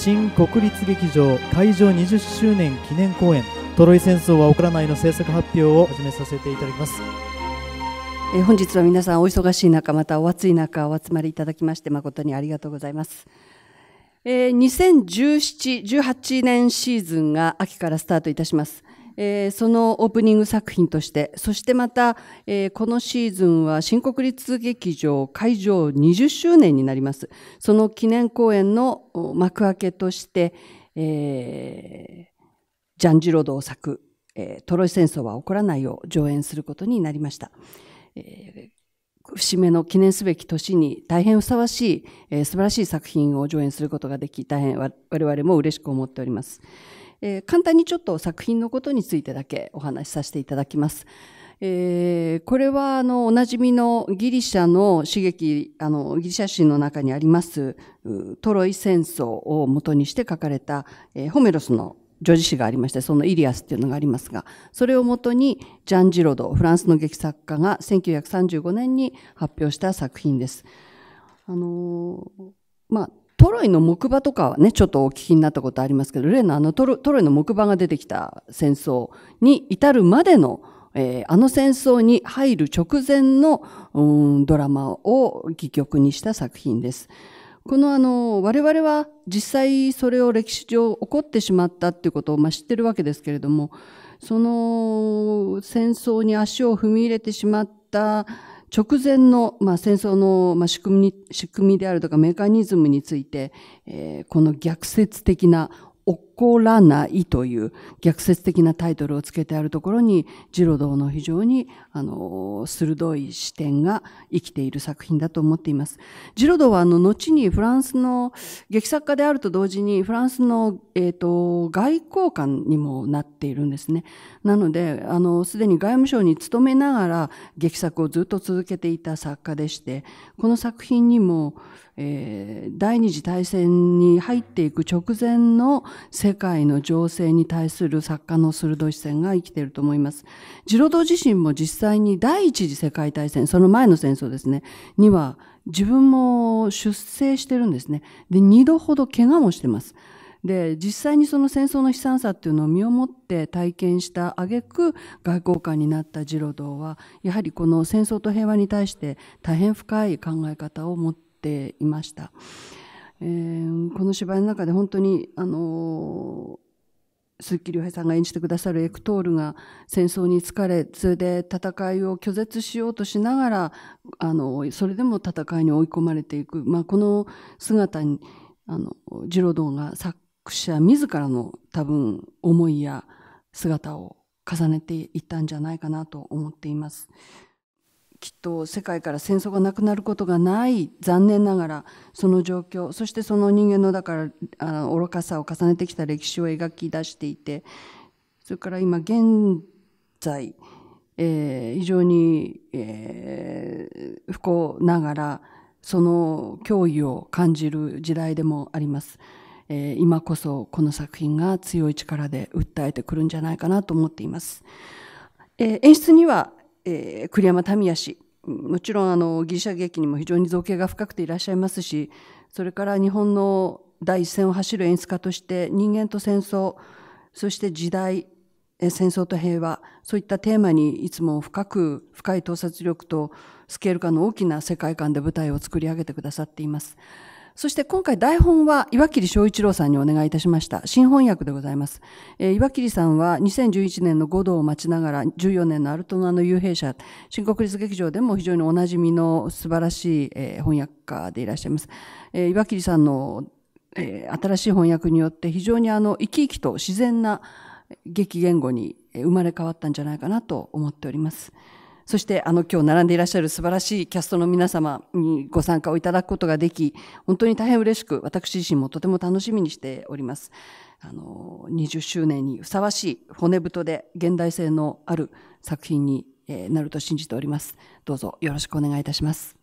新国立劇場会場20周年記念公演「トロイ戦争は起こらない」の制作発表を始めさせていただきます。え本日は皆さんお忙しい中またお暑い中お集まりいただきまして誠にありがとうございます。えー、2017、18年シーズンが秋からスタートいたします。えー、そのオープニング作品として、そしてまた、えー、このシーズンは新国立劇場開場20周年になります。その記念公演の幕開けとして、えー、ジャンジロード作、えー、トロイ戦争は起こらないよう上演することになりました。えー、節目の記念すべき年に大変ふさわしい、えー、素晴らしい作品を上演することができ、大変我々も嬉しく思っております。えー、簡単にちょっと作品のことについてだけお話しさせていただきます。えー、これはあのおなじみのギリシャの刺激あのギリシャ史の中にありますトロイ戦争をもとにして書かれた、えー、ホメロスの女子詩がありましてその「イリアス」っていうのがありますがそれをもとにジャン・ジロドフランスの劇作家が1935年に発表した作品です。あのー、まあトロイの木馬とかはね、ちょっとお聞きになったことありますけど、例のあのトロトロイの木馬が出てきた戦争に至るまでの、えー、あの戦争に入る直前のうんドラマを戯曲にした作品です。このあの我々は実際それを歴史上起こってしまったっていうことをまあ知ってるわけですけれどもその戦争に足を踏み入れてしまった直前の、まあ、戦争の、まあ、仕組み仕組みであるとかメカニズムについて、えー、この逆説的なこらないという逆説的なタイトルをつけてあるところに、ジロドの非常に、あの、鋭い視点が生きている作品だと思っています。ジロドは、あの、後にフランスの劇作家であると同時に、フランスの、えっ、ー、と、外交官にもなっているんですね。なので、あの、すでに外務省に勤めながら劇作をずっと続けていた作家でして、この作品にも、えー、第二次大戦に入っていく直前の戦世界の情勢に対する作家の鋭い視線が生きていると思います。ジロド自身も実際に第一次世界大戦、その前の戦争ですね、には自分も出征してるんですね。で、2度ほど怪我もしてます。で実際にその戦争の悲惨さっていうのを身をもって体験した挙句外交官になった次郎ドはやはりこの戦争と平和に対して大変深い考え方を持っていました。えー、この芝居の中で本当に、あのー、鈴木亮平さんが演じてくださるエクトールが戦争に疲れそれで戦いを拒絶しようとしながら、あのー、それでも戦いに追い込まれていく、まあ、この姿にあの次郎堂が作者自らの多分思いや姿を重ねていったんじゃないかなと思っています。と世界から戦争がなくなることがない残念ながらその状況そしてその人間のだからあの愚かさを重ねてきた歴史を描き出していてそれから今現在、えー、非常に、えー、不幸ながらその脅威を感じる時代でもあります。えー、今こそこの作品が強い力で訴えてくるんじゃないかなと思っています。え演出には、え栗山民也氏もちろんあのギリシャ劇にも非常に造形が深くていらっしゃいますしそれから日本の第一線を走る演出家として人間と戦争そして時代戦争と平和そういったテーマにいつも深く深い洞察力とスケール感の大きな世界観で舞台を作り上げてくださっています。そして今回台本は岩切章一郎さんにお願いいたしました。新翻訳でございます。えー、岩切さんは2011年の五道を待ちながら14年のアルトナの幽閉者、新国立劇場でも非常におなじみの素晴らしい、えー、翻訳家でいらっしゃいます。えー、岩切さんの、えー、新しい翻訳によって非常にあの生き生きと自然な劇言語に生まれ変わったんじゃないかなと思っております。そしてあの今日並んでいらっしゃる素晴らしいキャストの皆様にご参加をいただくことができ、本当に大変嬉しく、私自身もとても楽しみにしております。あの、20周年にふさわしい骨太で現代性のある作品になると信じております。どうぞよろしくお願いいたします。